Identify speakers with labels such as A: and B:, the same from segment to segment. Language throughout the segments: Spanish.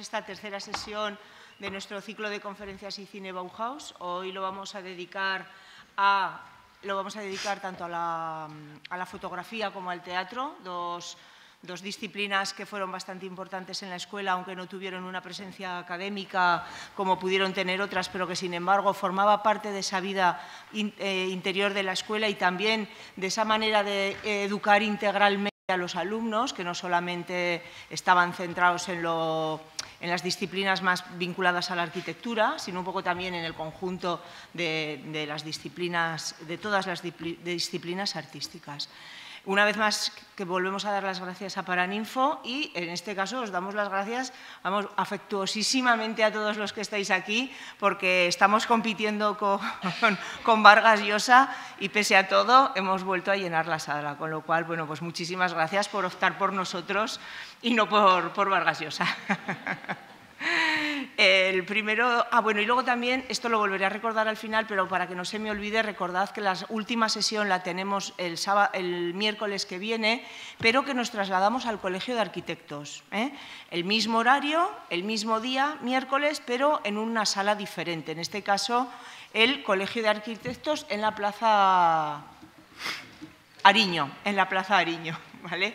A: esta tercera sesión de nuestro ciclo de conferencias y cine Bauhaus. Hoy lo vamos a dedicar a lo vamos a dedicar tanto a la, fotografía como al teatro, dos, disciplinas que fueron bastante importantes en la escuela, aunque no tuvieron una presencia académica como pudieron tener otras, pero que sin embargo formaba parte de esa vida eh, interior de la escuela y también de esa manera de educar integralmente a los alumnos, que no solamente estaban centrados en, las disciplinas más vinculadas a la arquitectura, sino un poco también en el conjunto de las disciplinas, de todas las disciplinas artísticas. Una vez más que volvemos a dar las gracias a Paraninfo y en este caso os damos las gracias vamos, afectuosísimamente a todos los que estáis aquí porque estamos compitiendo con, con, Vargas Llosa y pese a todo hemos vuelto a llenar la sala, con lo cual, bueno, pues muchísimas gracias por optar por nosotros y no por, por Vargas Llosa. El primero, ah, bueno, y luego también, esto lo volveré a recordar al final, pero para que no se me olvide, recordad que la última sesión la tenemos el, miércoles que viene, pero que nos trasladamos al Colegio de Arquitectos. ¿eh? El mismo horario, el mismo día, miércoles, pero en una sala diferente. En este caso, el Colegio de Arquitectos en la Plaza Ariño, en la Plaza Ariño, ¿vale?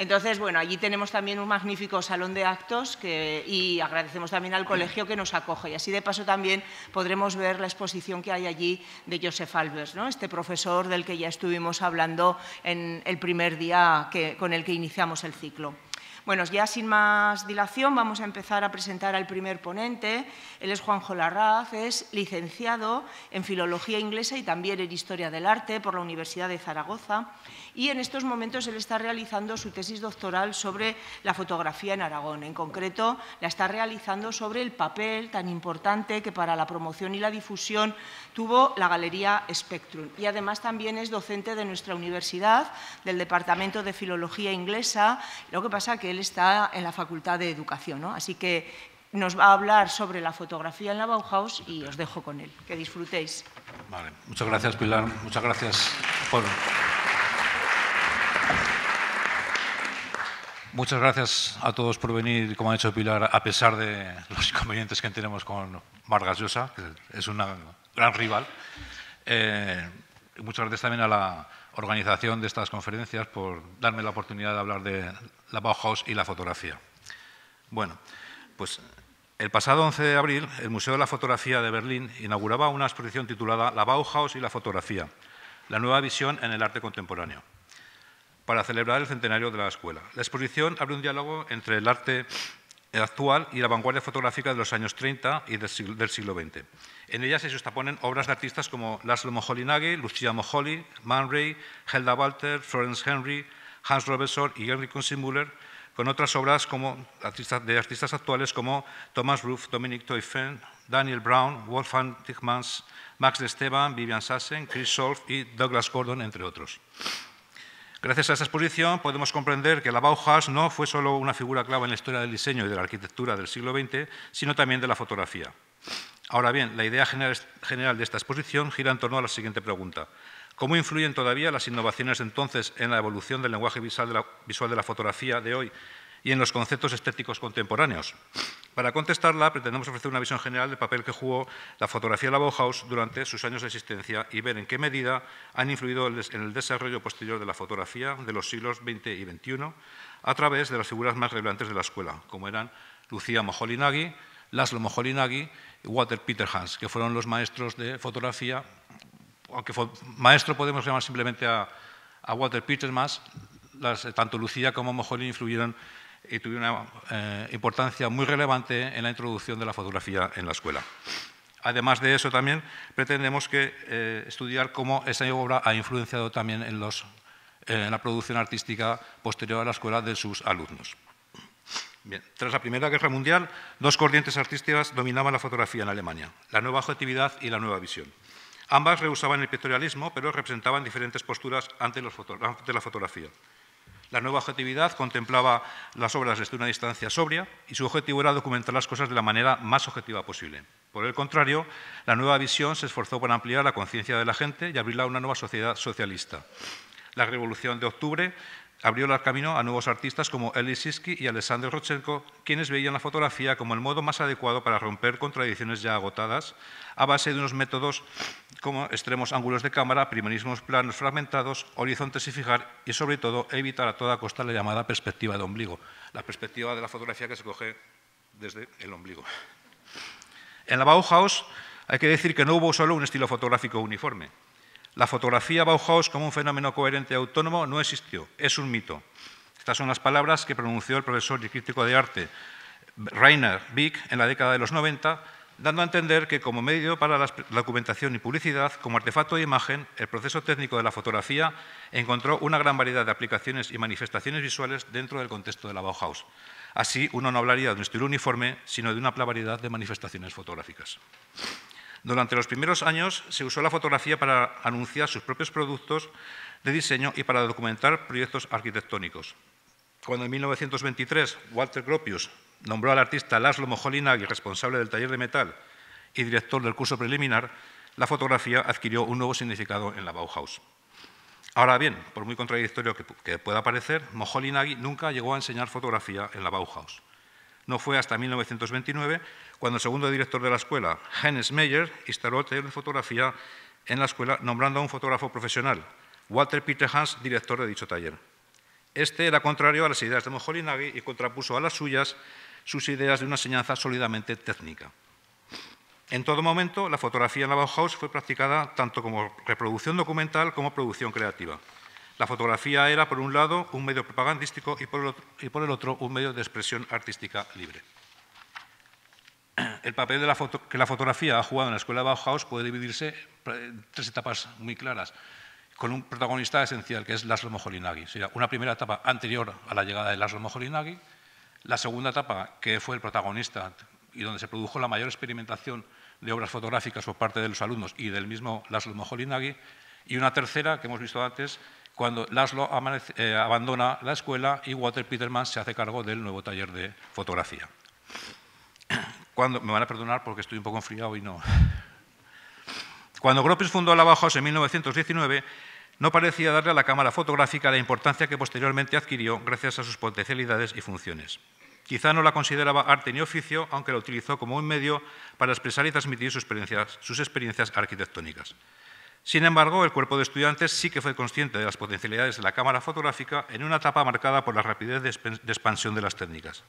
A: Entonces, bueno, allí tenemos también un magnífico salón de actos y agradecemos también al colegio que nos acoge. Y así de paso también podremos ver la exposición que hay allí de Joseph Albers, ¿no? este profesor del que ya estuvimos hablando en el primer día con el que iniciamos el ciclo. Bueno, ya sin más dilación vamos a empezar a presentar al primer ponente. Él es Juanjo Larraz, es licenciado en Filología Inglesa y también en Historia del Arte por la Universidad de Zaragoza. Y en estos momentos él está realizando su tesis doctoral sobre la fotografía en Aragón. En concreto, la está realizando sobre el papel tan importante que para la promoción y la difusión tuvo la Galería Spectrum. Y además también es docente de nuestra universidad, del Departamento de Filología Inglesa. Lo que pasa que él está en la Facultad de Educación. Así que nos va a hablar sobre la fotografía en la Bauhaus y os dejo con él. Que disfrutéis.
B: Muchas gracias, Pilar. Muchas gracias por... Muchas gracias a todos por venir, como ha dicho Pilar, a pesar de los inconvenientes que tenemos con Vargas Llosa, que es una gran rival. Eh, muchas gracias también a la organización de estas conferencias por darme la oportunidad de hablar de la Bauhaus y la fotografía. Bueno, pues el pasado 11 de abril, el Museo de la Fotografía de Berlín inauguraba una exposición titulada La Bauhaus y la fotografía, la nueva visión en el arte contemporáneo, para celebrar el centenario de la escuela. La exposición abre un diálogo entre el arte actual y la vanguardia fotográfica de los años 30 y del siglo, XX. En ella se sustaponen obras de artistas como Laszlo Moholy-Nagy, Lucia Moholy, Man Ray, Helda Walter, Florence Henry, Hans Robertson y Henry Müller, con otras obras como, de artistas actuales como Thomas Ruff, Dominic Teufel, Daniel Brown, Wolfgang Tichmans, Max de Esteban, Vivian Sassen, Chris Solf y Douglas Gordon, entre otros. Gracias a esta exposición podemos comprender que la Bauhaus no fue solo una figura clave en la historia del diseño y de la arquitectura del siglo XX, sino también de la fotografía. Ahora bien, la idea general de esta exposición gira en torno a la siguiente pregunta. ¿Cómo influyen todavía las innovaciones de entonces en la evolución del lenguaje visual de la, fotografía de hoy y en los conceptos estéticos contemporáneos? Para contestarla, pretendemos ofrecer una visión general del papel que jugó la fotografía de la Bauhaus durante sus años de existencia y ver en qué medida han influido en el desarrollo posterior de la fotografía de los siglos XX y XXI a través de las figuras más relevantes de la escuela, como eran Lucía Mojolinagui, Laszlo Mojolinagui y Walter Peter Hans, que fueron los maestros de fotografía aunque maestro podemos llamar simplemente a, Walter Pietermas, tanto Lucía como Mojolín influyeron y tuvieron una eh, importancia muy relevante en la introducción de la fotografía en la escuela. Además de eso, también pretendemos que, eh, estudiar cómo esa obra ha influenciado también eh, en, la producción artística posterior a la escuela de sus alumnos. tras la Primera Guerra Mundial, dos corrientes artísticas dominaban la fotografía en Alemania, la nueva objetividad y la nueva visión. Ambas rehusaban el pictorialismo, pero representaban diferentes posturas ante, los la fotografía. La nueva objetividad contemplaba las obras desde una distancia sobria y su objetivo era documentar las cosas de la manera más objetiva posible. Por el contrario, la nueva visión se esforzó por ampliar la conciencia de la gente y abrirla a una nueva sociedad socialista. La Revolución de Octubre abrió el camino a nuevos artistas como Eli Siski y Alexander Rochenko, quienes veían la fotografía como el modo más adecuado para romper contradicciones ya agotadas a base de unos métodos como extremos ángulos de cámara, primerismos planos fragmentados, horizontes y fijar, y sobre todo evitar a toda costa la llamada perspectiva de ombligo, la perspectiva de la fotografía que se coge desde el ombligo. En la Bauhaus hay que decir que no hubo solo un estilo fotográfico uniforme. La fotografía Bauhaus como un fenómeno coherente y autónomo no existió, es un mito. Estas son las palabras que pronunció el profesor y crítico de arte Rainer Bick en la década de los 90 dando a entender que como medio para la documentación y publicidad, como artefacto de imagen, el proceso técnico de la fotografía encontró una gran variedad de aplicaciones y manifestaciones visuales dentro del contexto de la Bauhaus. Así, uno no hablaría de un estilo uniforme, sino de una variedad de manifestaciones fotográficas. Durante los primeros años se usó la fotografía para anunciar sus propios productos de diseño y para documentar proyectos arquitectónicos. Cuando en 1923 Walter Gropius nombró al artista Laszlo Mojolinagui, responsable del taller de metal y director del curso preliminar, la fotografía adquirió un nuevo significado en la Bauhaus. Ahora bien, por muy contradictorio que, pueda parecer, Mojolinagui nunca llegó a enseñar fotografía en la Bauhaus. No fue hasta 1929 cuando el segundo director de la escuela, Heinz Meyer, instaló el taller de fotografía en la escuela nombrando a un fotógrafo profesional, Walter Peter Hans, director de dicho taller. Este era contrario a las ideas de Moholy-Nagy y contrapuso a las suyas sus ideas de una enseñanza sólidamente técnica. En todo momento, la fotografía en la Bauhaus fue practicada tanto como reproducción documental como producción creativa. La fotografía era, por un lado, un medio propagandístico y por el otro, un medio de expresión artística libre. El papel que la fotografía ha jugado en la escuela Bauhaus puede dividirse en tres etapas muy claras, con un protagonista esencial, que es Laszlo Moholy-Nagy. Una primera etapa anterior a la llegada de Laszlo moholy la segunda etapa, que fue el protagonista y donde se produjo la mayor experimentación de obras fotográficas por parte de los alumnos y del mismo Laszlo Mojolinagui y una tercera que hemos visto antes, cuando Laszlo eh, abandona la escuela y Walter Peterman se hace cargo del nuevo taller de fotografía. Cuando, me van a perdonar porque estoy un poco enfriado y no. Cuando Gropius fundó la Bauhaus en 1919, no parecía darle a la cámara fotográfica la importancia que posteriormente adquirió gracias a sus potencialidades y funciones. Quizá no la consideraba arte ni oficio, aunque la utilizó como un medio para expresar y transmitir sus experiencias, arquitectónicas. Sin embargo, el cuerpo de estudiantes sí que fue consciente de las potencialidades de la cámara fotográfica en una etapa marcada por la rapidez de expansión de las técnicas.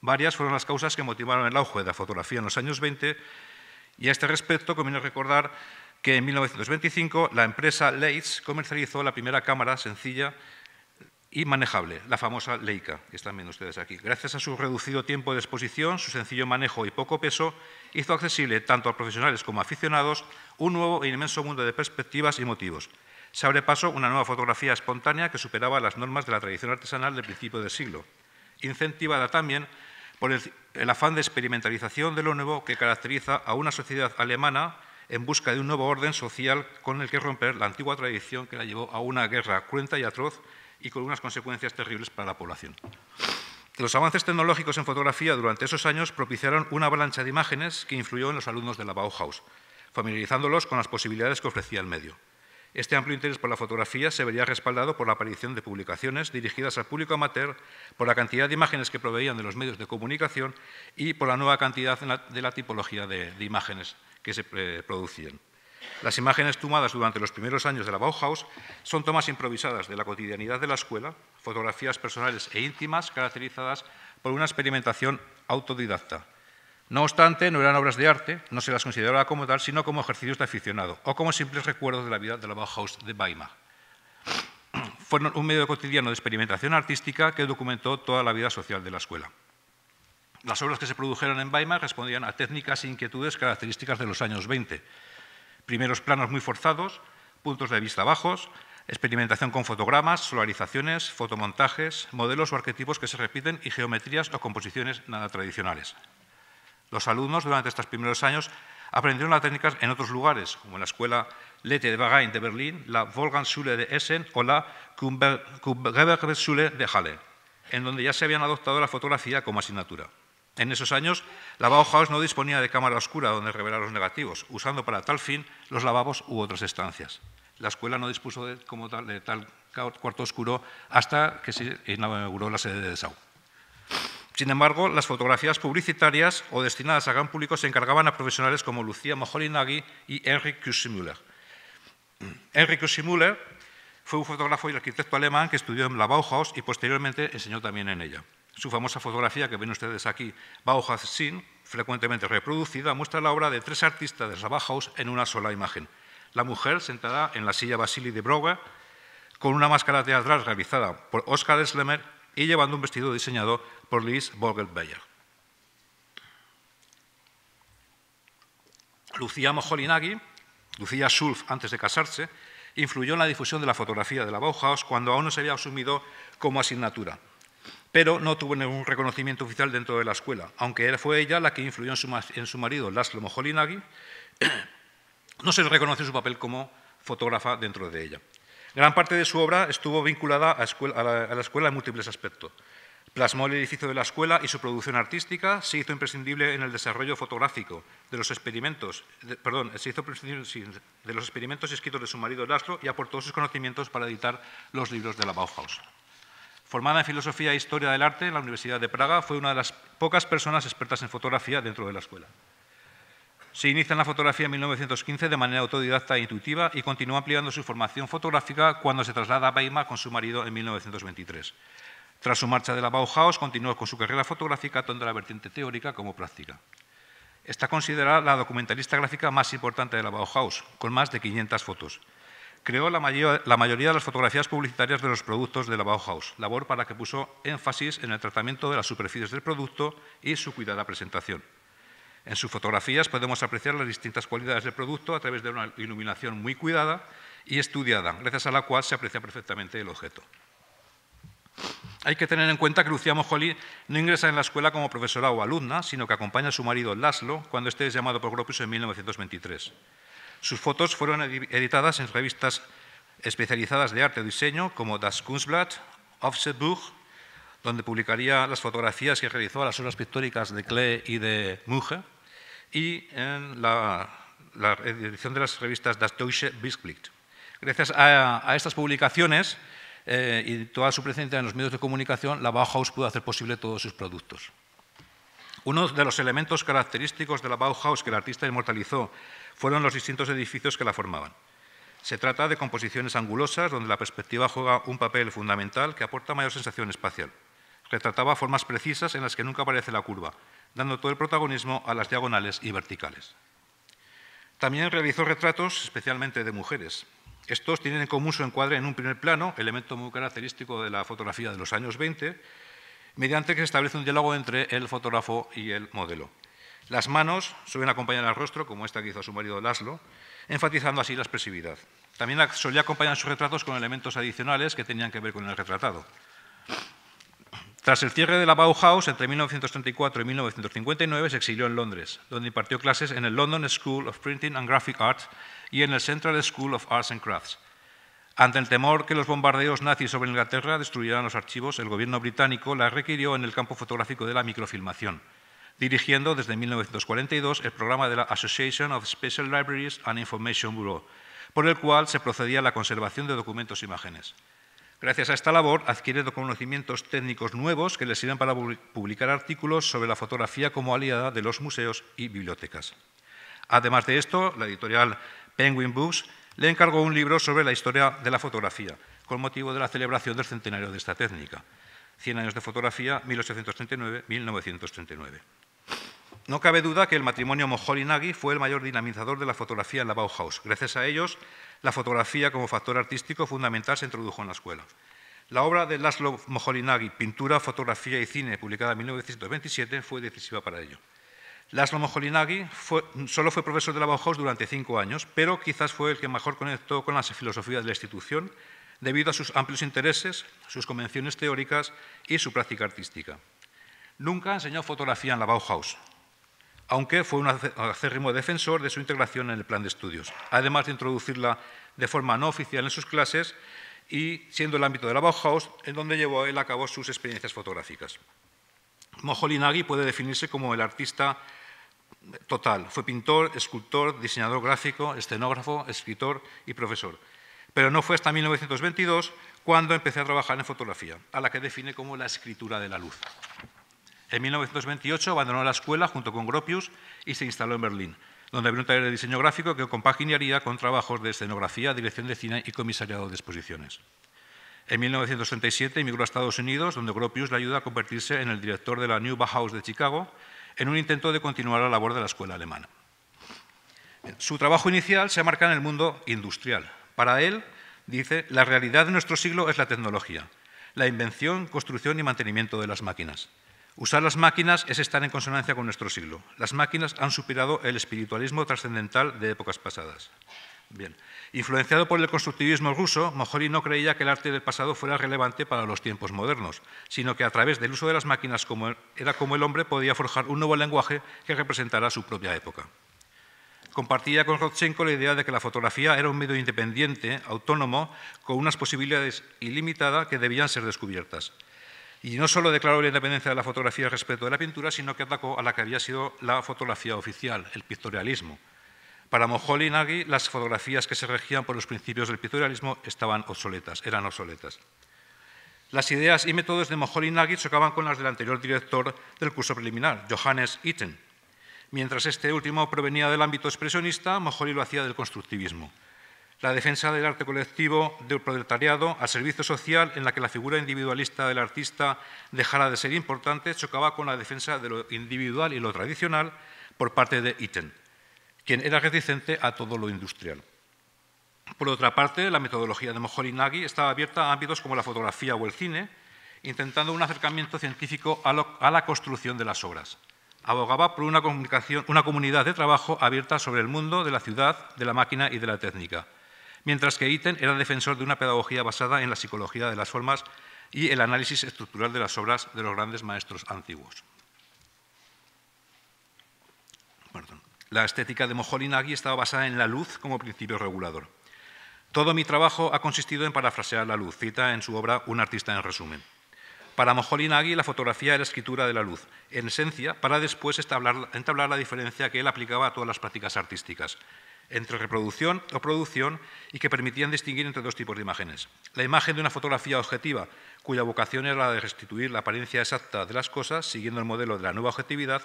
B: Varias fueron las causas que motivaron el auge de la fotografía en los años 20 y a este respecto conviene recordar que en 1925 la empresa Leitz comercializó la primera cámara sencilla y manejable, la famosa Leica, que están viendo ustedes aquí. Gracias a su reducido tiempo de exposición, su sencillo manejo y poco peso, hizo accesible tanto a profesionales como a aficionados un nuevo e inmenso mundo de perspectivas y motivos. Se abre paso una nueva fotografía espontánea que superaba las normas de la tradición artesanal del principio del siglo, incentivada también por el afán de experimentalización de lo nuevo que caracteriza a una sociedad alemana en busca de un nuevo orden social con el que romper la antigua tradición que la llevó a una guerra cruenta y atroz y con unas consecuencias terribles para la población. Los avances tecnológicos en fotografía durante esos años propiciaron una avalancha de imágenes que influyó en los alumnos de la Bauhaus, familiarizándolos con las posibilidades que ofrecía el medio. Este amplio interés por la fotografía se vería respaldado por la aparición de publicaciones dirigidas al público amateur, por la cantidad de imágenes que proveían de los medios de comunicación y por la nueva cantidad de la tipología de, imágenes que se eh, producían. Las imágenes tomadas durante los primeros años de la Bauhaus son tomas improvisadas de la cotidianidad de la escuela, fotografías personales e íntimas caracterizadas por una experimentación autodidacta no obstante, no eran obras de arte, no se las consideraba como tal, sino como ejercicios de aficionado o como simples recuerdos de la vida de la Bauhaus de Weimar. Fueron un medio cotidiano de experimentación artística que documentó toda la vida social de la escuela. Las obras que se produjeron en Weimar respondían a técnicas e inquietudes características de los años 20. Primeros planos muy forzados, puntos de vista bajos, experimentación con fotogramas, solarizaciones, fotomontajes, modelos o arquetipos que se repiten y geometrías o composiciones nada tradicionales. Los alumnos durante estos primeros años aprendieron las técnicas en otros lugares, como en la escuela Lete de de Berlín, la wolfgang de Essen o la kumberger de Halle, en donde ya se habían adoptado la fotografía como asignatura. En esos años, la Bauhaus no disponía de cámara oscura donde revelar los negativos, usando para tal fin los lavabos u otras estancias. La escuela no dispuso de, tal, cuarto oscuro hasta que se inauguró la sede de Dessau. Sin embargo, las fotografías publicitarias o destinadas a gran público se encargaban a profesionales como Lucía moholy y Enrique Kussimuller. Enrique Kussimuller fue un fotógrafo y arquitecto alemán que estudió en la Bauhaus y posteriormente enseñó también en ella. Su famosa fotografía que ven ustedes aquí, Bauhaus Sin, frecuentemente reproducida, muestra la obra de tres artistas de la Bauhaus en una sola imagen. La mujer sentada en la silla Basili de Broga, con una máscara teatral realizada por Oscar Schlemmer, y llevando un vestido diseñado por Liz Vogelbeyer. Lucía Mojolinagui, Lucía Schulf antes de casarse, influyó en la difusión de la fotografía de la Bauhaus cuando aún no se había asumido como asignatura, pero no tuvo ningún reconocimiento oficial dentro de la escuela, aunque fue ella la que influyó en su, marido, Laszlo Mojolinagui, no se reconoce su papel como fotógrafa dentro de ella. Gran parte de su obra estuvo vinculada a, la, escuela en múltiples aspectos. Plasmó el edificio de la escuela y su producción artística se hizo imprescindible en el desarrollo fotográfico de los experimentos, perdón, se hizo de los experimentos escritos de su marido Astro y aportó sus conocimientos para editar los libros de la Bauhaus. Formada en filosofía e historia del arte en la Universidad de Praga, fue una de las pocas personas expertas en fotografía dentro de la escuela. Se inicia en la fotografía en 1915 de manera autodidacta e intuitiva y continúa ampliando su formación fotográfica cuando se traslada a Weimar con su marido en 1923. Tras su marcha de la Bauhaus, continuó con su carrera fotográfica tanto la vertiente teórica como práctica. Está considerada la documentalista gráfica más importante de la Bauhaus, con más de 500 fotos. Creó la, mayoría de las fotografías publicitarias de los productos de la Bauhaus, labor para la que puso énfasis en el tratamiento de las superficies del producto y su cuidada presentación. En sus fotografías podemos apreciar las distintas cualidades del producto a través de una iluminación muy cuidada y estudiada, gracias a la cual se aprecia perfectamente el objeto. Hay que tener en cuenta que Lucía Mojoli no ingresa en la escuela como profesora o alumna, sino que acompaña a su marido Laszlo cuando este es llamado por Gropius en 1923. Sus fotos fueron editadas en revistas especializadas de arte o diseño como Das Kunstblatt, Offsetbuch donde publicaría las fotografías que realizó a las obras pictóricas de Klee y de Muge, y en la, edición de las revistas Das Deutsche Bisplicht. Gracias a, estas publicaciones eh, y toda su presencia en los medios de comunicación, la Bauhaus pudo hacer posible todos sus productos. Uno de los elementos característicos de la Bauhaus que el artista inmortalizó fueron los distintos edificios que la formaban. Se trata de composiciones angulosas donde la perspectiva juega un papel fundamental que aporta mayor sensación espacial retrataba formas precisas en las que nunca aparece la curva, dando todo el protagonismo a las diagonales y verticales. También realizó retratos especialmente de mujeres. Estos tienen en común su encuadre en un primer plano, elemento muy característico de la fotografía de los años 20, mediante que se establece un diálogo entre el fotógrafo y el modelo. Las manos suelen acompañar al rostro, como esta que hizo su marido Laszlo, enfatizando así la expresividad. También solía acompañar sus retratos con elementos adicionales que tenían que ver con el retratado. Tras el cierre de la Bauhaus, entre 1934 y 1959 se exilió en Londres, donde impartió clases en el London School of Printing and Graphic Arts y en el Central School of Arts and Crafts. Ante el temor que los bombardeos nazis sobre Inglaterra destruyeran los archivos, el gobierno británico la requirió en el campo fotográfico de la microfilmación, dirigiendo desde 1942 el programa de la Association of Special Libraries and Information Bureau, por el cual se procedía a la conservación de documentos e imágenes. Gracias a esta labor adquiere conocimientos técnicos nuevos que le sirven para publicar artículos sobre la fotografía como aliada de los museos y bibliotecas. Además de esto, la editorial Penguin Books le encargó un libro sobre la historia de la fotografía, con motivo de la celebración del centenario de esta técnica. 100 años de fotografía, 1839-1939. No cabe duda que el matrimonio Mojolinagui Nagy fue el mayor dinamizador de la fotografía en la Bauhaus. Gracias a ellos, la fotografía como factor artístico fundamental se introdujo en la escuela. La obra de Laszlo moholy Nagy, Pintura, Fotografía y Cine, publicada en 1927, fue decisiva para ello. Laszlo Mojolinagui solo fue profesor de la Bauhaus durante cinco años, pero quizás fue el que mejor conectó con las filosofías de la institución debido a sus amplios intereses, sus convenciones teóricas y su práctica artística. Nunca enseñó fotografía en la Bauhaus, aunque fue un acérrimo defensor de su integración en el plan de estudios, además de introducirla de forma no oficial en sus clases y siendo el ámbito de la Bauhaus en donde llevó él a cabo sus experiencias fotográficas. moholy puede definirse como el artista total. Fue pintor, escultor, diseñador gráfico, escenógrafo, escritor y profesor. Pero no fue hasta 1922 cuando empecé a trabajar en fotografía, a la que define como la escritura de la luz. En 1928 abandonó la escuela junto con Gropius y se instaló en Berlín, donde abrió un taller de diseño gráfico que compaginaría con trabajos de escenografía, dirección de cine y comisariado de exposiciones. En 1937 emigró a Estados Unidos, donde Gropius le ayuda a convertirse en el director de la New Bauhaus de Chicago, en un intento de continuar la labor de la escuela alemana. Su trabajo inicial se marca en el mundo industrial. Para él, dice, la realidad de nuestro siglo es la tecnología, la invención, construcción y mantenimiento de las máquinas. Usar las máquinas es estar en consonancia con nuestro siglo. Las máquinas han superado el espiritualismo trascendental de épocas pasadas. Bien. Influenciado por el constructivismo ruso, Mojori no creía que el arte del pasado fuera relevante para los tiempos modernos, sino que a través del uso de las máquinas era como el hombre podía forjar un nuevo lenguaje que representara su propia época. Compartía con Rodchenko la idea de que la fotografía era un medio independiente, autónomo, con unas posibilidades ilimitadas que debían ser descubiertas. Y no solo declaró la independencia de la fotografía respecto de la pintura, sino que atacó a la que había sido la fotografía oficial, el pictorialismo. Para Moholy Nagy, las fotografías que se regían por los principios del pictorialismo estaban obsoletas, eran obsoletas. Las ideas y métodos de Moholy y Nagy chocaban con las del anterior director del curso preliminar, Johannes Itten. Mientras este último provenía del ámbito expresionista, Moholy lo hacía del constructivismo la defensa del arte colectivo del proletariado al servicio social en la que la figura individualista del artista dejara de ser importante chocaba con la defensa de lo individual y lo tradicional por parte de Itten, quien era reticente a todo lo industrial. Por otra parte, la metodología de Moholy-Nagy estaba abierta a ámbitos como la fotografía o el cine, intentando un acercamiento científico a, la construcción de las obras. Abogaba por una comunidad de trabajo abierta sobre el mundo de la ciudad, de la máquina y de la técnica mientras que Iten era defensor de una pedagogía basada en la psicología de las formas y el análisis estructural de las obras de los grandes maestros antiguos. La estética de Moholy-Nagy estaba basada en la luz como principio regulador. Todo mi trabajo ha consistido en parafrasear la luz, cita en su obra Un artista en resumen. Para Moholy-Nagy, la fotografía era escritura de la luz, en esencia, para después entablar la diferencia que él aplicaba a todas las prácticas artísticas entre reproducción o producción y que permitían distinguir entre dos tipos de imágenes. La imagen de una fotografía objetiva, cuya vocación era la de restituir la apariencia exacta de las cosas, siguiendo el modelo de la nueva objetividad,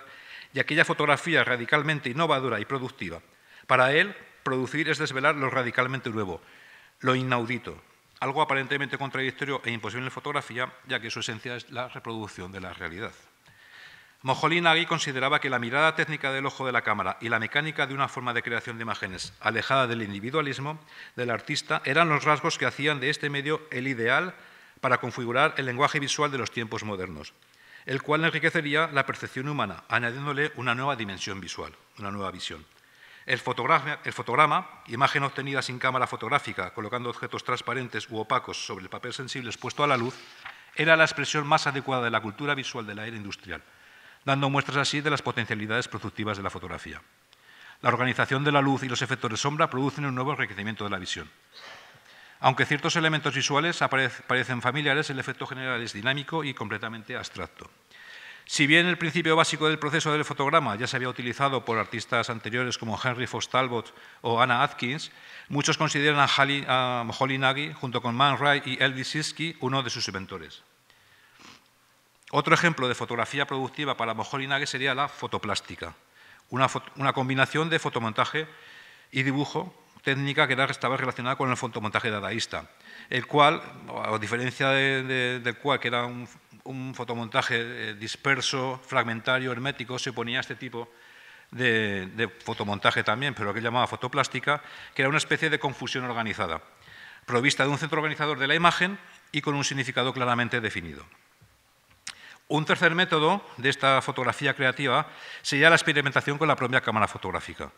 B: y aquella fotografía radicalmente innovadora y productiva. Para él, producir es desvelar lo radicalmente nuevo, lo inaudito, algo aparentemente contradictorio e imposible en la fotografía, ya que su esencia es la reproducción de la realidad. Mojolín Agui consideraba que la mirada técnica del ojo de la cámara y la mecánica de una forma de creación de imágenes alejada del individualismo del artista eran los rasgos que hacían de este medio el ideal para configurar el lenguaje visual de los tiempos modernos, el cual enriquecería la percepción humana, añadiéndole una nueva dimensión visual, una nueva visión. El fotograma, el fotograma, imagen obtenida sin cámara fotográfica, colocando objetos transparentes u opacos sobre el papel sensible expuesto a la luz, era la expresión más adecuada de la cultura visual de la era industrial dando muestras así de las potencialidades productivas de la fotografía. La organización de la luz y los efectos de sombra producen un nuevo enriquecimiento de la visión. Aunque ciertos elementos visuales parecen familiares, el efecto general es dinámico y completamente abstracto. Si bien el principio básico del proceso del fotograma ya se había utilizado por artistas anteriores como Henry Fostalbot Talbot o Anna Atkins, muchos consideran a, Holly Nagy, junto con Man Ray y Elvis Siski, uno de sus inventores. Otro ejemplo de fotografía productiva para Mojolinague sería la fotoplástica, una, combinación de fotomontaje y dibujo, técnica que estaba relacionada con el fotomontaje dadaísta, el cual, a diferencia del cual, que era un, fotomontaje eh, disperso, fragmentario, hermético, se ponía este tipo de, fotomontaje también, pero que llamaba fotoplástica, que era una especie de confusión organizada, provista de un centro organizador de la imagen y con un significado claramente definido. Un tercer método de esta fotografía creativa sería la experimentación con la propia cámara fotográfica.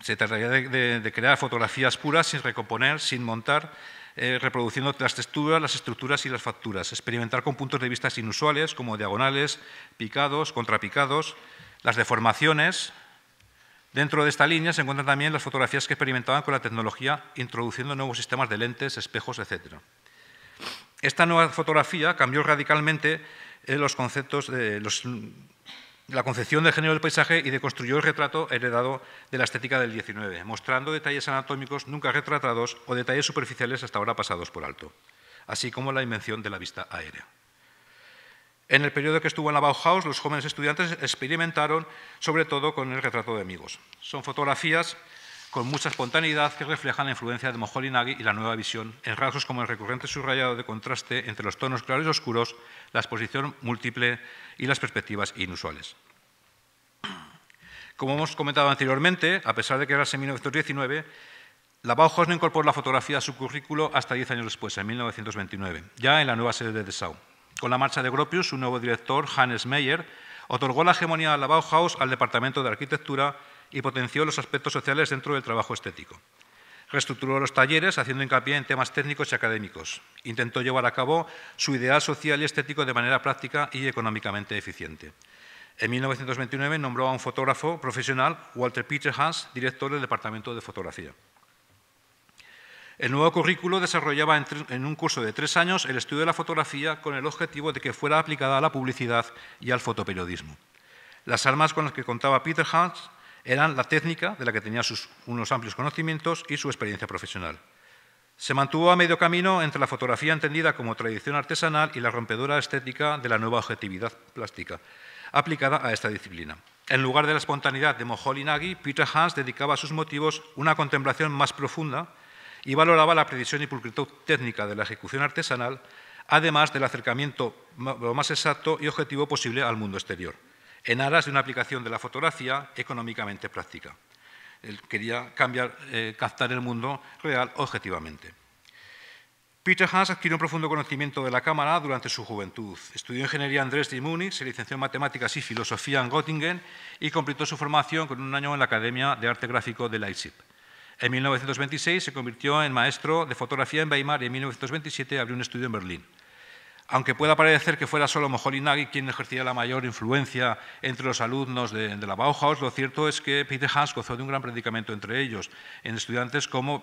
B: Se trataría de, crear fotografías puras sin recomponer, sin montar, eh, reproduciendo las texturas, las estructuras y las facturas. Experimentar con puntos de vista inusuales como diagonales, picados, contrapicados, las deformaciones. Dentro de esta línea se encuentran también las fotografías que experimentaban con la tecnología, introduciendo nuevos sistemas de lentes, espejos, etc. Esta nueva fotografía cambió radicalmente eh, los conceptos, de la concepción de género del paisaje y de construir el retrato heredado de la estética del XIX, mostrando detalles anatómicos nunca retratados o detalles superficiales hasta ahora pasados por alto, así como la invención de la vista aérea. En el periodo que estuvo en la Bauhaus, los jóvenes estudiantes experimentaron sobre todo con el retrato de amigos. Son fotografías con mucha espontaneidad que reflejan la influencia de Moholy-Nagy y la nueva visión, en rasgos como el recurrente subrayado de contraste entre los tonos claros y oscuros, la exposición múltiple y las perspectivas inusuales. Como hemos comentado anteriormente, a pesar de que era en 1919, la Bauhaus no incorporó la fotografía a su currículo hasta diez años después, en 1929, ya en la nueva sede de Dessau. Con la marcha de Gropius, su nuevo director, Hannes Meyer, otorgó la hegemonía a la Bauhaus al Departamento de Arquitectura y potenció los aspectos sociales dentro del trabajo estético. Reestructuró los talleres haciendo hincapié en temas técnicos y académicos. Intentó llevar a cabo su ideal social y estético de manera práctica y económicamente eficiente. En 1929 nombró a un fotógrafo profesional, Walter Peter Hans, director del Departamento de Fotografía. El nuevo currículo desarrollaba en, un curso de tres años el estudio de la fotografía con el objetivo de que fuera aplicada a la publicidad y al fotoperiodismo. Las armas con las que contaba Peter Hans eran la técnica, de la que tenía unos amplios conocimientos, y su experiencia profesional. Se mantuvo a medio camino entre la fotografía entendida como tradición artesanal y la rompedora estética de la nueva objetividad plástica, aplicada a esta disciplina. En lugar de la espontaneidad de Moholy Nagy, Peter Hans dedicaba a sus motivos una contemplación más profunda y valoraba la precisión y pulcritud técnica de la ejecución artesanal, además del acercamiento lo más exacto y objetivo posible al mundo exterior en aras de una aplicación de la fotografía económicamente práctica. Él quería eh, captar el mundo real objetivamente. Peter Hans adquirió un profundo conocimiento de la cámara durante su juventud. Estudió ingeniería en Dresden y Múnich, se licenció en matemáticas y filosofía en Göttingen y completó su formación con un año en la Academia de Arte Gráfico de Leipzig. En 1926 se convirtió en maestro de fotografía en Weimar y en 1927 abrió un estudio en Berlín aunque pueda parecer que fuera solo Moholy-Nagy quien ejercía la mayor influencia entre los alumnos de, la Bauhaus, lo cierto es que Peter Hans gozó de un gran predicamento entre ellos, en estudiantes como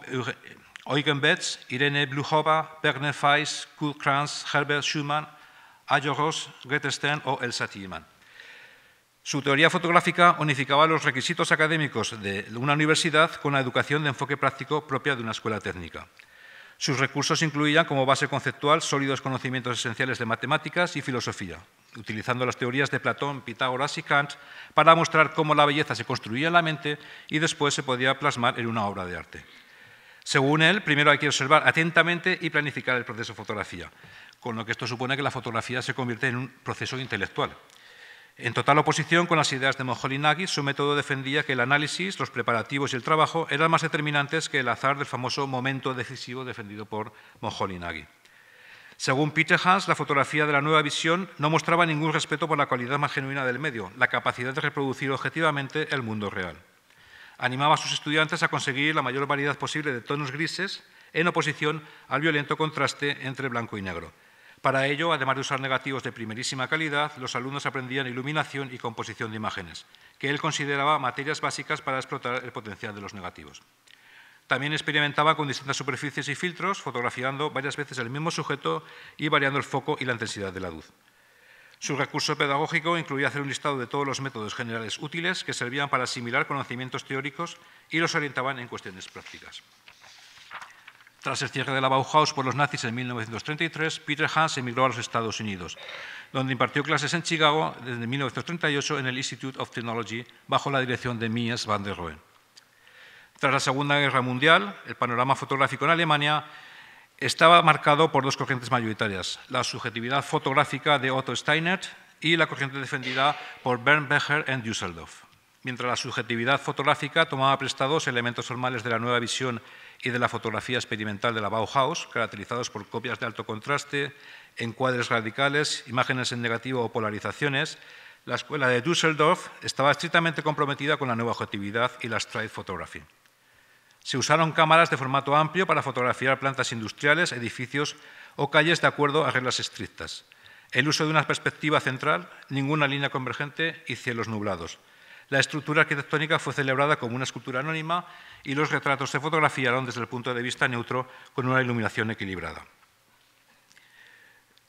B: Eugen Betz, Irene Bluhova, Werner Feiss, Kurt Kranz, Herbert Schumann, Ayo Ross, Stern o Elsa Thiemann. Su teoría fotográfica unificaba los requisitos académicos de una universidad con la educación de enfoque práctico propia de una escuela técnica. Sus recursos incluían como base conceptual sólidos conocimientos esenciales de matemáticas y filosofía, utilizando las teorías de Platón, Pitágoras y Kant para mostrar cómo la belleza se construía en la mente y después se podía plasmar en una obra de arte. Según él, primero hay que observar atentamente y planificar el proceso de fotografía, con lo que esto supone que la fotografía se convierte en un proceso intelectual. En total oposición con las ideas de moholy su método defendía que el análisis, los preparativos y el trabajo eran más determinantes que el azar del famoso momento decisivo defendido por moholy Según Peter Hans, la fotografía de la nueva visión no mostraba ningún respeto por la cualidad más genuina del medio, la capacidad de reproducir objetivamente el mundo real. Animaba a sus estudiantes a conseguir la mayor variedad posible de tonos grises en oposición al violento contraste entre blanco y negro. Para ello, además de usar negativos de primerísima calidad, los alumnos aprendían iluminación y composición de imágenes, que él consideraba materias básicas para explotar el potencial de los negativos. También experimentaba con distintas superficies y filtros, fotografiando varias veces el mismo sujeto y variando el foco y la intensidad de la luz. Su recurso pedagógico incluía hacer un listado de todos los métodos generales útiles que servían para asimilar conocimientos teóricos y los orientaban en cuestiones prácticas. Tras el cierre de la Bauhaus por los nazis en 1933, Peter Hans emigró a los Estados Unidos, donde impartió clases en Chicago desde 1938 en el Institute of Technology bajo la dirección de Mies van der Rohe. Tras la Segunda Guerra Mundial, el panorama fotográfico en Alemania estaba marcado por dos corrientes mayoritarias, la subjetividad fotográfica de Otto Steinert y la corriente defendida por Bernd Becher en Düsseldorf. Mientras la subjetividad fotográfica tomaba prestados elementos formales de la nueva visión y de la fotografía experimental de la Bauhaus, caracterizados por copias de alto contraste, encuadres radicales, imágenes en negativo o polarizaciones, la escuela de Düsseldorf estaba estrictamente comprometida con la nueva objetividad y la stride photography. Se usaron cámaras de formato amplio para fotografiar plantas industriales, edificios o calles de acuerdo a reglas estrictas. El uso de una perspectiva central, ninguna línea convergente y cielos nublados. La estructura arquitectónica fue celebrada como una escultura anónima y los retratos se fotografiaron desde el punto de vista neutro con una iluminación equilibrada.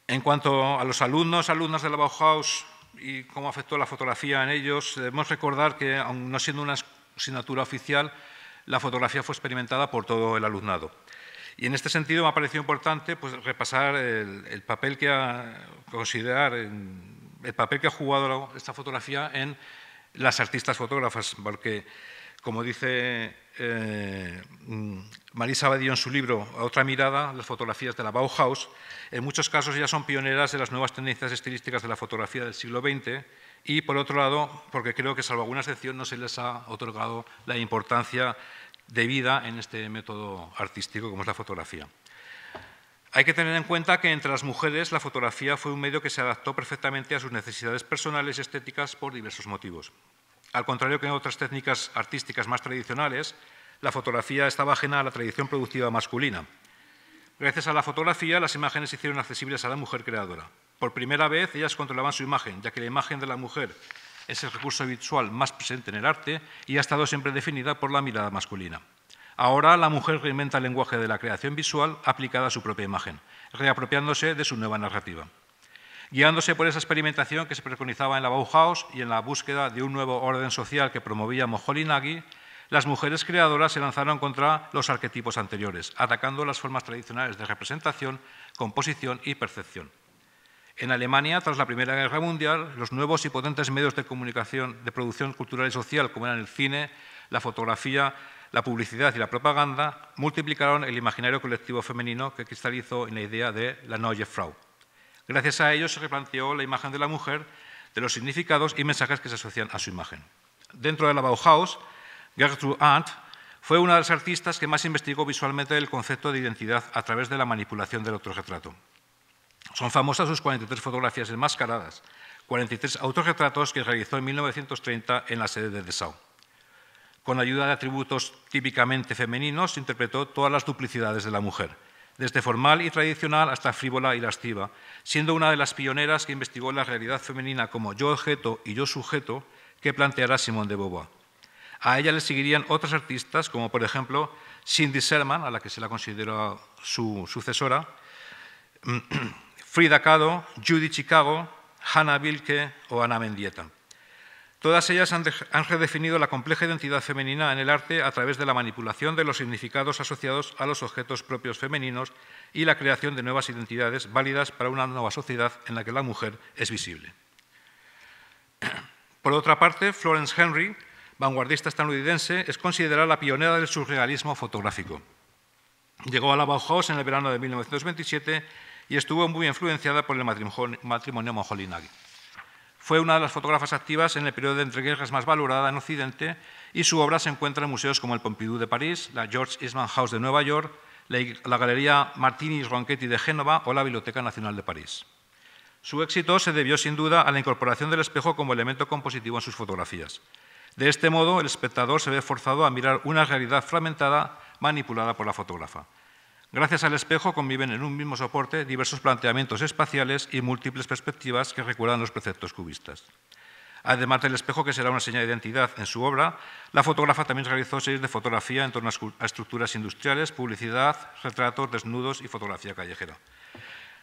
B: En cuanto a los alumnos, alumnas de la Bauhaus y cómo afectó la fotografía en ellos, debemos recordar que, aun no siendo una asignatura oficial, la fotografía fue experimentada por todo el alumnado. Y en este sentido me ha parecido importante pues, repasar el, papel que ha, considerar el papel que ha jugado esta fotografía en las artistas fotógrafas, porque como dice eh, Marisa Badillo en su libro otra mirada, las fotografías de la Bauhaus, en muchos casos ya son pioneras de las nuevas tendencias estilísticas de la fotografía del siglo XX y, por otro lado, porque creo que, salvo alguna excepción, no se les ha otorgado la importancia debida en este método artístico como es la fotografía. Hay que tener en cuenta que entre las mujeres la fotografía fue un medio que se adaptó perfectamente a sus necesidades personales y estéticas por diversos motivos. Al contrario que en otras técnicas artísticas más tradicionales, la fotografía estaba ajena a la tradición productiva masculina. Gracias a la fotografía, las imágenes se hicieron accesibles a la mujer creadora. Por primera vez, ellas controlaban su imagen, ya que la imagen de la mujer es el recurso visual más presente en el arte y ha estado siempre definida por la mirada masculina. Ahora la mujer reinventa el lenguaje de la creación visual aplicada a su propia imagen, reapropiándose de su nueva narrativa. Guiándose por esa experimentación que se preconizaba en la Bauhaus y en la búsqueda de un nuevo orden social que promovía Moholy-Nagy, las mujeres creadoras se lanzaron contra los arquetipos anteriores, atacando las formas tradicionales de representación, composición y percepción. En Alemania, tras la Primera Guerra Mundial, los nuevos y potentes medios de comunicación, de producción cultural y social, como eran el cine, la fotografía, la publicidad y la propaganda multiplicaron el imaginario colectivo femenino que cristalizó en la idea de la Neue Frau. Gracias a ello se replanteó la imagen de la mujer, de los significados y mensajes que se asocian a su imagen. Dentro de la Bauhaus, Gertrude Arndt fue una de las artistas que más investigó visualmente el concepto de identidad a través de la manipulación del autorretrato. Son famosas sus 43 fotografías enmascaradas, 43 autorretratos que realizó en 1930 en la sede de Dessau con ayuda de atributos típicamente femeninos, interpretó todas las duplicidades de la mujer, desde formal y tradicional hasta frívola y lasciva, siendo una de las pioneras que investigó la realidad femenina como yo objeto y yo sujeto que planteará Simone de Beauvoir. A ella le seguirían otras artistas, como por ejemplo Cindy Sherman, a la que se la considera su sucesora, Frida Kahlo, Judy Chicago, Hannah Wilke o Ana Mendieta. Todas ellas han, redefinido la compleja identidad femenina en el arte a través de la manipulación de los significados asociados a los objetos propios femeninos y la creación de nuevas identidades válidas para una nueva sociedad en la que la mujer es visible. Por otra parte, Florence Henry, vanguardista estadounidense, es considerada la pionera del surrealismo fotográfico. Llegó a la Bauhaus en el verano de 1927 y estuvo muy influenciada por el matrimonio moholy fue una de las fotógrafas activas en el periodo de entreguerras más valorada en Occidente y su obra se encuentra en museos como el Pompidou de París, la George Eastman House de Nueva York, la Galería Martini-Ronchetti de Génova o la Biblioteca Nacional de París. Su éxito se debió sin duda a la incorporación del espejo como elemento compositivo en sus fotografías. De este modo, el espectador se ve forzado a mirar una realidad fragmentada manipulada por la fotógrafa. Gracias al espejo conviven en un mismo soporte diversos planteamientos espaciales y múltiples perspectivas que recuerdan los preceptos cubistas. Además del espejo, que será una señal de identidad en su obra, la fotógrafa también realizó series de fotografía en torno a estructuras industriales, publicidad, retratos, desnudos y fotografía callejera.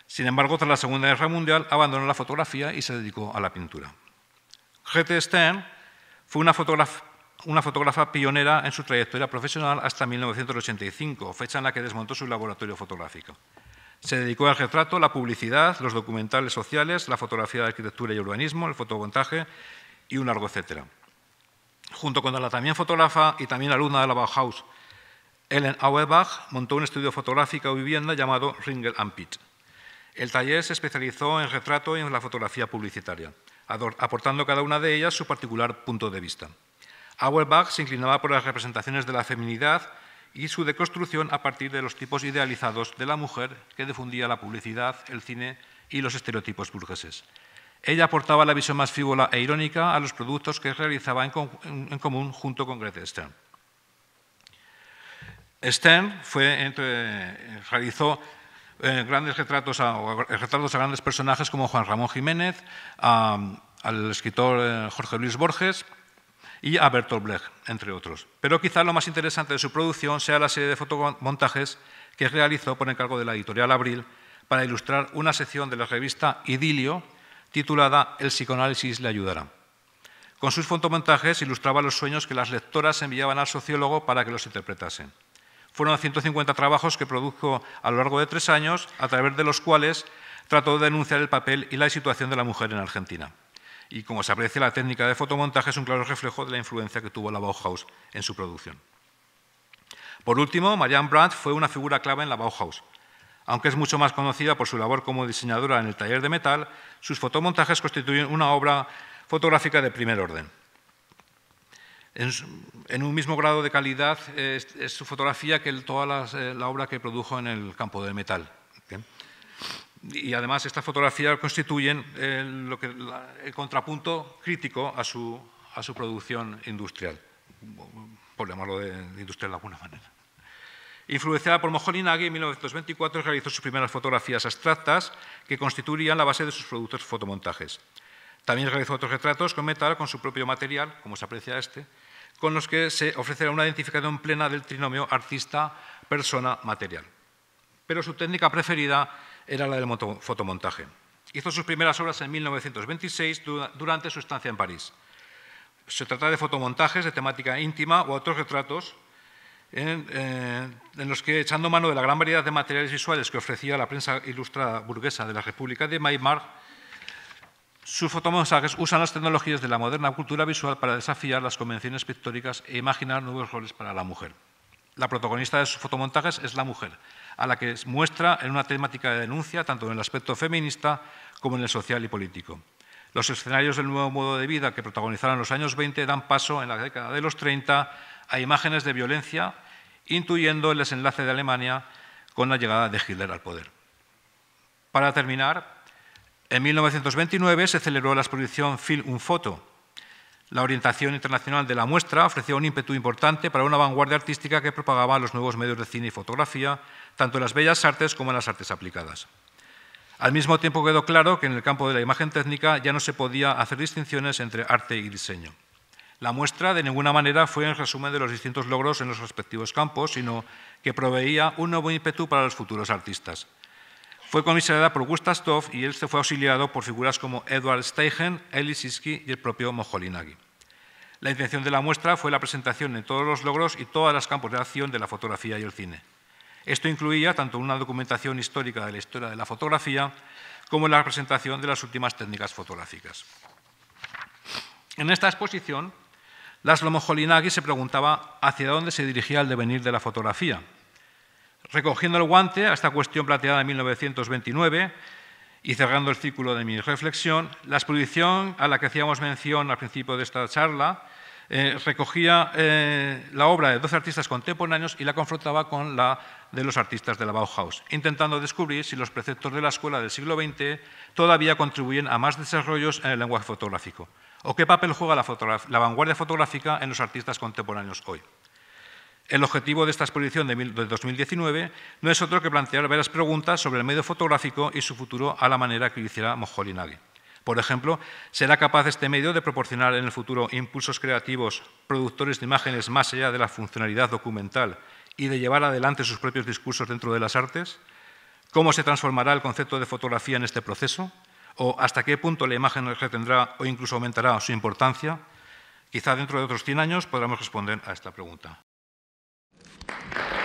B: Sin embargo, tras la Segunda Guerra Mundial, abandonó la fotografía y se dedicó a la pintura. Grete Stern fue una fotógrafa una fotógrafa pionera en su trayectoria profesional hasta 1985, fecha en la que desmontó su laboratorio fotográfico. Se dedicó al retrato, la publicidad, los documentales sociales, la fotografía de arquitectura y urbanismo, el fotomontaje y un largo etcétera. Junto con la también fotógrafa y también alumna de la Bauhaus, Ellen Auerbach montó un estudio fotográfico o vivienda llamado Ringel Pitt. El taller se especializó en retrato y en la fotografía publicitaria, aportando cada una de ellas su particular punto de vista. Auerbach se inclinaba por las representaciones de la feminidad y su deconstrucción a partir de los tipos idealizados de la mujer que difundía la publicidad, el cine y los estereotipos burgueses. Ella aportaba la visión más frívola e irónica a los productos que realizaba en, común junto con Grete Stern. Stern realizó eh, grandes retratos a, grandes personajes como Juan Ramón Jiménez, al escritor eh, Jorge Luis Borges, y a Bertolt Blech, entre otros. Pero quizá lo más interesante de su producción sea la serie de fotomontajes que realizó por encargo de la editorial Abril para ilustrar una sección de la revista Idilio titulada El psicoanálisis le ayudará. Con sus fotomontajes ilustraba los sueños que las lectoras enviaban al sociólogo para que los interpretasen. Fueron 150 trabajos que produjo a lo largo de tres años, a través de los cuales trató de denunciar el papel y la situación de la mujer en Argentina y como se aprecia la técnica de fotomontaje es un claro reflejo de la influencia que tuvo la Bauhaus en su producción. Por último, Marianne Brandt fue una figura clave en la Bauhaus. Aunque es mucho más conocida por su labor como diseñadora en el taller de metal, sus fotomontajes constituyen una obra fotográfica de primer orden. En, un mismo grado de calidad eh, es, su fotografía que toda eh, la obra que produjo en el campo del metal y además estas fotografías constituyen eh, lo que, el contrapunto crítico a su, a su producción industrial, por llamarlo de, industrial de alguna manera. Influenciada por Moholy-Nagy, en 1924 realizó sus primeras fotografías abstractas que constituirían la base de sus productos fotomontajes. También realizó otros retratos con metal, con su propio material, como se aprecia este, con los que se ofrecerá una identificación plena del trinomio artista-persona-material. Pero su técnica preferida era la del fotomontaje. Hizo sus primeras obras en 1926 durante su estancia en París. Se trata de fotomontajes de temática íntima o otros retratos eh, en, los que, echando mano de la gran variedad de materiales visuales que ofrecía la prensa ilustrada burguesa de la República de Weimar, sus fotomontajes usan las tecnologías de la moderna cultura visual para desafiar las convenciones pictóricas e imaginar nuevos roles para la mujer. La protagonista de sus fotomontajes es la mujer, a la que muestra en una temática de denuncia tanto en el aspecto feminista como en el social y político. Los escenarios del nuevo modo de vida que protagonizaron los años 20 dan paso en la década de los 30 a imágenes de violencia, intuyendo el desenlace de Alemania con la llegada de Hitler al poder. Para terminar, en 1929 se celebró la exposición Film un Foto, la orientación internacional de la muestra ofrecía un ímpetu importante para una vanguardia artística que propagaba los nuevos medios de cine y fotografía, tanto en las bellas artes como en las artes aplicadas. Al mismo tiempo quedó claro que en el campo de la imagen técnica ya no se podía hacer distinciones entre arte y diseño. La muestra de ninguna manera fue el resumen de los distintos logros en los respectivos campos, sino que proveía un nuevo ímpetu para los futuros artistas. Fue comisionada por Gustav Stoff y él se fue auxiliado por figuras como Edward Steichen, Eli Siski y el propio moholy La intención de la muestra fue la presentación de todos los logros y todas las campos de acción de la fotografía y el cine. Esto incluía tanto una documentación histórica de la historia de la fotografía como la presentación de las últimas técnicas fotográficas. En esta exposición, Laszlo moholy se preguntaba hacia dónde se dirigía el devenir de la fotografía, Recogiendo el guante a esta cuestión planteada en 1929 y cerrando el círculo de mi reflexión, la exposición a la que hacíamos mención al principio de esta charla eh, recogía eh, la obra de dos artistas contemporáneos y la confrontaba con la de los artistas de la Bauhaus, intentando descubrir si los preceptos de la escuela del siglo XX todavía contribuyen a más desarrollos en el lenguaje fotográfico, o qué papel juega la vanguardia fotográfica en los artistas contemporáneos hoy. El objetivo de esta exposición de 2019 no es otro que plantear varias preguntas sobre el medio fotográfico y su futuro a la manera que lo hiciera moholy Por ejemplo, ¿será capaz este medio de proporcionar en el futuro impulsos creativos, productores de imágenes más allá de la funcionalidad documental y de llevar adelante sus propios discursos dentro de las artes? ¿Cómo se transformará el concepto de fotografía en este proceso? ¿O hasta qué punto la imagen retendrá o incluso aumentará su importancia? Quizá dentro de otros 100 años podremos responder a esta pregunta. Thank you.